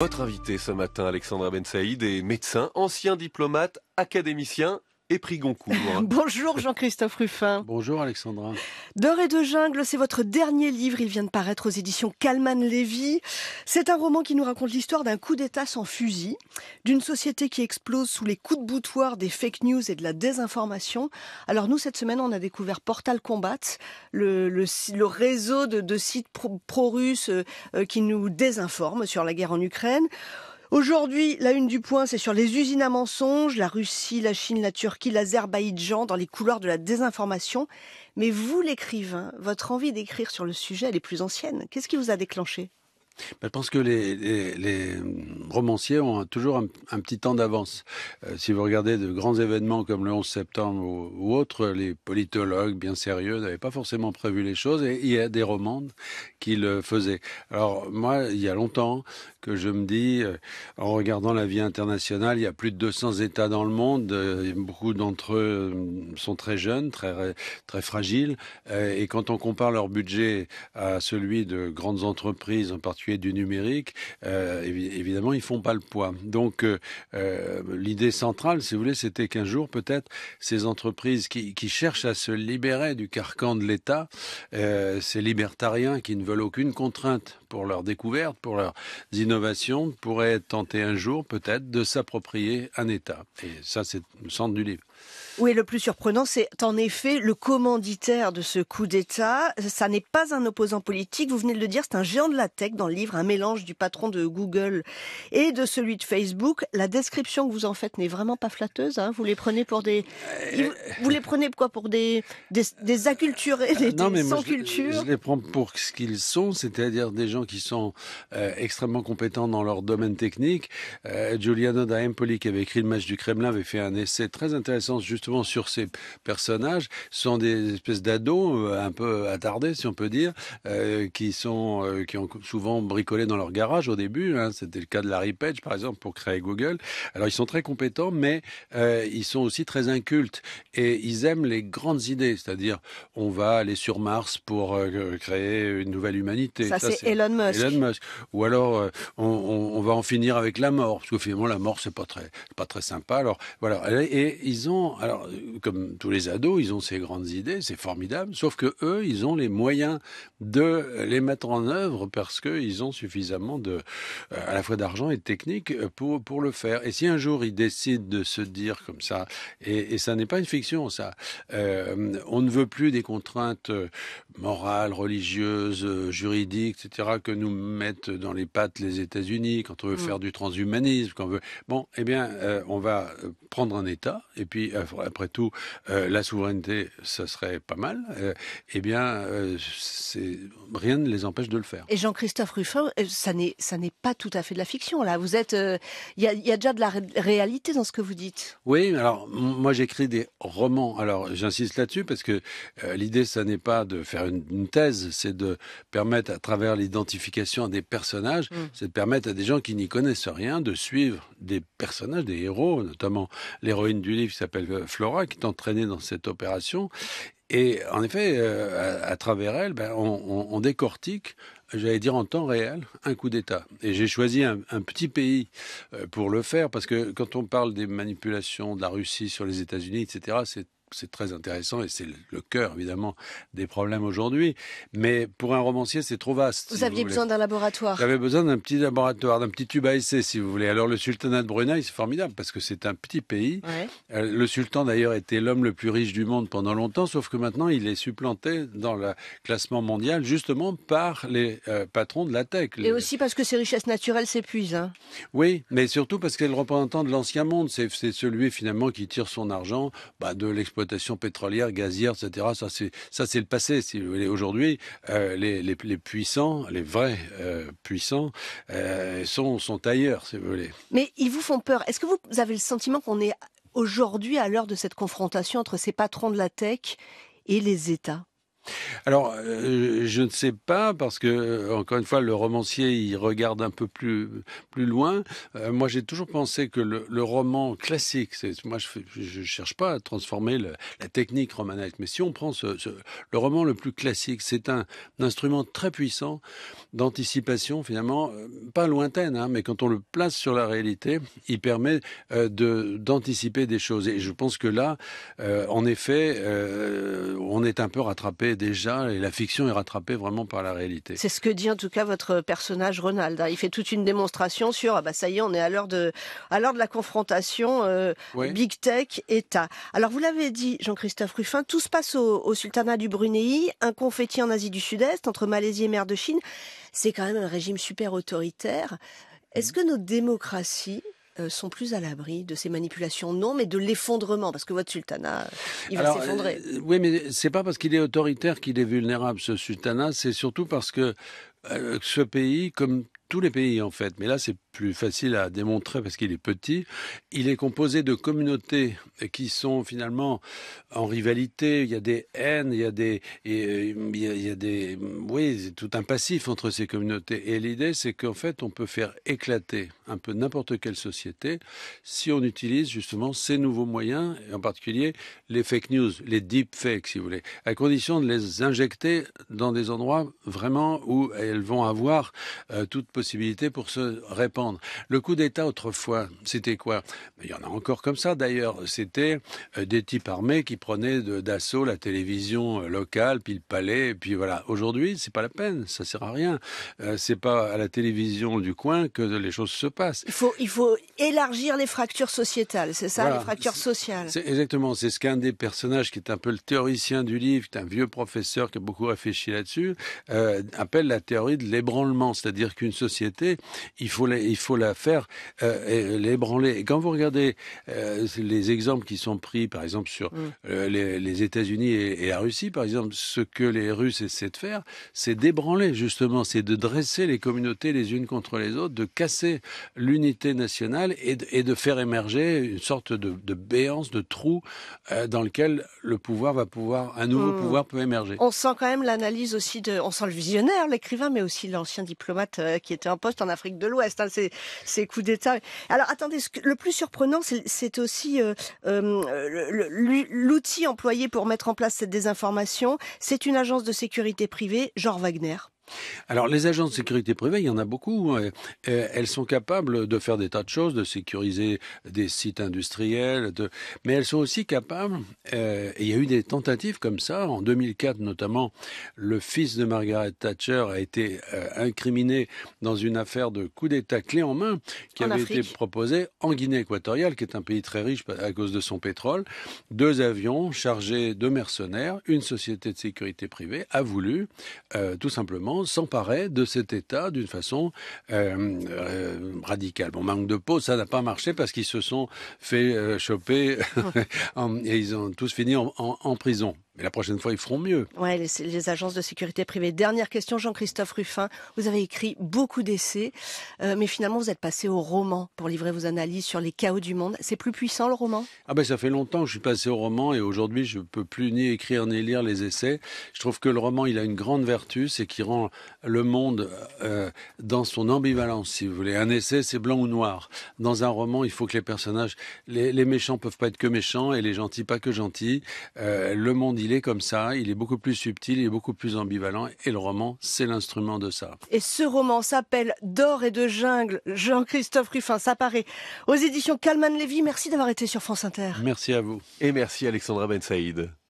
Votre invité ce matin, Alexandra Ben Saïd, est médecin, ancien diplomate, académicien et Goncourt. Bonjour Jean-Christophe Ruffin. Bonjour Alexandra. D'or et de jungle, c'est votre dernier livre. Il vient de paraître aux éditions kalman Lévy. C'est un roman qui nous raconte l'histoire d'un coup d'État sans fusil, d'une société qui explose sous les coups de boutoir des fake news et de la désinformation. Alors nous, cette semaine, on a découvert Portal Combat, le, réseau de, sites pro-russes euh, euh, qui nous désinforment sur la guerre en Ukraine. Aujourd'hui, la une du point, c'est sur les usines à mensonges, la Russie, la Chine, la Turquie, l'Azerbaïdjan, dans les couloirs de la désinformation. Mais vous, l'écrivain, votre envie d'écrire sur le sujet, elle est plus ancienne. Qu'est-ce qui vous a déclenché bah, je pense que les, hum, romanciers ont toujours un, petit temps d'avance. Euh, si vous regardez de grands événements comme le 11 septembre ou, autre, autres, les politologues bien sérieux n'avaient pas forcément prévu les choses et il y a des romans qui le faisaient. Alors moi, il y a longtemps que je me dis, euh, en regardant la vie internationale, il y a plus de 200 États dans le monde, euh, beaucoup d'entre eux hum, sont très jeunes, très, très fragiles, et quand on compare leur budget à celui de grandes entreprises, en particulier du numérique, euh, évidemment, ils font pas le poids. Donc, euh, euh, l'idée centrale, si vous voulez, c'était qu'un jour, peut-être, ces entreprises qui, cherchent à se libérer du carcan de l'État, ces libertariens qui ne veulent aucune contrainte pour leur découverte, pour leurs innovations, pourraient tenter un jour, peut-être, de s'approprier un État. Et ça, c'est le centre du livre. Oui, le plus surprenant, c'est en effet le commanditaire de ce coup d'État. Ça n'est pas un opposant politique, vous venez de le dire, c'est un géant de la tech dans le livre, un mélange du patron de Google et de celui de Facebook. La description que vous en faites n'est vraiment pas flatteuse. Hein. Vous les prenez pour des... Euh, vous les prenez quoi Pour des, des, des acculturés, des, sans culture je, les prends pour ce qu'ils sont, c'est-à-dire des gens qui sont euh, extrêmement compétents dans leur domaine technique. Euh, Giuliano da Empoli, qui avait écrit le match du Kremlin, avait fait un essai très intéressant justement sur ces personnages. sont des espèces d'ados euh, un peu attardés, si on peut dire, euh, qui sont euh, qui ont souvent bricolé dans leur garage au début. Hein. C'était le cas de Larry Page, par exemple, pour créer Google. Alors ils sont très compétents, mais ils sont aussi très incultes et ils aiment les grandes idées, c'est-à-dire on va aller sur Mars pour créer une nouvelle humanité. Ça, c'est Elon Musk. Ou alors on va en finir avec la mort, parce que finalement la mort c'est pas très, pas très sympa. Alors voilà, et ils ont, alors comme tous les ados, ils ont ces grandes idées, c'est formidable, sauf que eux, ils ont les moyens de les mettre en œuvre parce qu'ils ont suffisamment de, euh, à la fois d'argent et de technique pour pour le faire. Et si un jour ils décident de se dire comme ça, et, ça n'est pas une fiction, ça, euh, on ne veut plus des contraintes morales, religieuses, juridiques, etc. que nous mettent dans les pattes les États-Unis quand Mm. faire du transhumanisme, qu'on veut... Bon, eh bien, euh, on va euh, prendre un État, et puis euh, après tout, la souveraineté, ça serait pas mal. eh bien, rien ne les empêche de le faire. Et Jean-Christophe Ruffin, ça n'est pas tout à fait de la fiction, là. Vous êtes... Il y, a déjà de la réalité dans ce que vous dites. Oui, alors, moi, j'écris des romans. Alors, j'insiste là-dessus, parce que l'idée, ça n'est pas de faire une, thèse, c'est de permettre, à travers l'identification des personnages, mm. c'est de permettre à des gens qui n'y connaissent rien de suivre des personnages, des héros, notamment l'héroïne du livre qui s'appelle euh, Flora, qui est entraînée dans cette opération. Et en effet, euh, à, travers elle, ben, on, décortique j'allais dire en temps réel, un coup d'État. Et j'ai choisi un, petit pays euh, pour le faire, parce que quand on parle des manipulations de la Russie sur les États-Unis, etc., c'est c'est très intéressant et c'est le cœur évidemment des problèmes aujourd'hui. Mais pour un romancier, c'est trop vaste. Vous aviez besoin d'un laboratoire. J'avais besoin d'un petit laboratoire, d'un petit tube à essai, si vous voulez. Alors le sultanat de Brunei, c'est formidable parce que c'est un petit pays. Euh, le sultan d'ailleurs était l'homme le plus riche du monde pendant longtemps, sauf que maintenant il est supplanté dans le classement mondial justement par les euh, patrons de la tech. Et aussi parce que ses richesses naturelles s'épuisent. Hein. Oui, mais surtout parce qu'elle est le représentant de l'ancien monde. C'est celui finalement qui tire son argent bah, de l'exploitation exploitation pétrolière, gazière, etc. Ça, c'est, ça, c'est le passé, si vous voulez. Aujourd'hui, euh, les, puissants, les vrais euh, puissants, euh, sont, sont ailleurs, si vous voulez. Mais ils vous font peur. Est-ce que vous avez le sentiment qu'on est aujourd'hui à l'heure de cette confrontation entre ces patrons de la tech et les États alors, euh, je ne sais pas, parce que, euh, encore une fois, le romancier, il regarde un peu plus, plus loin. Euh, moi, j'ai toujours pensé que le, roman classique, moi, je ne cherche pas à transformer la technique romanesque, mais si on prend le roman le plus classique, c'est un, instrument très puissant d'anticipation, finalement, pas lointaine, hein, mais quand on le place sur la réalité, il permet d'anticiper des choses. Et je pense que là, en effet, on est un peu rattrapé déjà, et la fiction est rattrapée vraiment par la réalité. C'est ce que dit en tout cas votre personnage Ronald. Hein. Il fait toute une démonstration sur, ah bah ça y est, on est à l'heure de, à l'heure de la confrontation euh, Big Tech État. Alors vous l'avez dit, Jean-Christophe Ruffin, tout se passe au, au sultanat du Brunei, un confetti en Asie du Sud-Est entre Malaisie et mer de Chine. C'est quand même un régime super autoritaire. Est-ce mmh. que nos démocraties euh, sont plus à l'abri de ces manipulations, non, mais de l'effondrement, parce que votre sultanat, euh, il va s'effondrer. Euh, oui, mais c'est pas parce qu'il est autoritaire qu'il est vulnérable, ce sultanat, c'est surtout parce que euh, ce pays, comme tous les pays en fait, mais là c'est plus facile à démontrer parce qu'il est petit, il est composé de communautés qui sont finalement en rivalité, il y a des haines, il y a des, euh, il y a des, oui, tout un passif entre ces communautés. Et l'idée c'est qu'en fait on peut faire éclater un peu n'importe quelle société si on utilise justement ces nouveaux moyens, et en particulier les fake news, les deep fake, si vous voulez, à condition de les injecter dans des endroits vraiment où elles vont avoir euh, toute possibilité pour se répandre. Le coup d'État autrefois, c'était quoi ben, Il y en a encore comme ça d'ailleurs. C'était euh, des types armés qui prenaient d'assaut la télévision euh, locale, puis le palais, et puis voilà. Aujourd'hui, c'est pas la peine, ça sert à rien. c'est pas à la télévision du coin que les choses se passent. Il faut, élargir les fractures sociétales, c'est ça, les fractures sociales. C'est exactement, c'est ce qu'un des personnages qui est un peu le théoricien du livre, qui est un vieux professeur qui a beaucoup réfléchi là-dessus, appelle la théorie de l'ébranlement, c'est-à-dire qu'une société, il faut, la, il faut la faire euh, euh l'ébranler. Et quand vous regardez euh, les exemples qui sont pris, par exemple, sur mm. euh, les, États-Unis et, la Russie, par exemple, ce que les Russes essaient de faire, c'est d'ébranler, justement, c'est de dresser les communautés les unes contre les autres, de casser l'unité nationale et de, faire émerger une sorte de, béance, de trou dans lequel le pouvoir va pouvoir, un nouveau mm. pouvoir peut émerger. On sent quand même l'analyse aussi de, on sent le visionnaire, l'écrivain mais aussi l'ancien diplomate euh, qui était en poste en Afrique de l'Ouest, hein, ces, coups d'État. Alors attendez, ce le plus surprenant, c'est aussi euh, euh, l'outil employé pour mettre en place cette désinformation. C'est une agence de sécurité privée, genre Wagner. Alors les agences de sécurité privée, il y en a beaucoup. Hein, euh, elles sont capables de faire des tas de choses, de sécuriser des sites industriels, mais elles sont aussi capables, euh, il y a eu des tentatives comme ça, en 2004 notamment, le fils de Margaret Thatcher a été euh, incriminé dans une affaire de coup d'État clé en main qui avait été proposée en Guinée équatoriale, qui est un pays très riche à cause de son pétrole. Deux avions chargés de mercenaires, une société de sécurité privée a voulu tout simplement s'emparer de cet État d'une façon euh, euh, radicale. Bon, manque de peau, ça n'a pas marché parce qu'ils se sont fait euh, choper et ils ont tous fini en prison. Mais la prochaine fois, ils feront mieux. Oui, les, agences de sécurité privée. Dernière question, Jean-Christophe Ruffin. Vous avez écrit beaucoup d'essais, euh, mais finalement, vous êtes passé au roman pour livrer vos analyses sur les chaos du monde. C'est plus puissant le roman Ah ben, ça fait longtemps que je suis passé au roman et aujourd'hui, je ne peux plus ni écrire ni lire les essais. Je trouve que le roman, il a une grande vertu, c'est qu'il rend le monde euh, dans son ambivalence, si vous voulez. Un essai, c'est blanc ou noir. Dans un roman, il faut que les personnages, les, méchants méchants peuvent pas être que méchants et les gentils pas que gentils. Euh, le monde, il il est comme ça, il est beaucoup plus subtil, il est beaucoup plus ambivalent, et le roman, c'est l'instrument de ça. Et ce roman s'appelle D'or et de jungle, Jean-Christophe Ruffin, ça paraît, aux éditions Calman Lévy. Merci d'avoir été sur France Inter. Merci à vous. Et merci Alexandra Ben Saïd.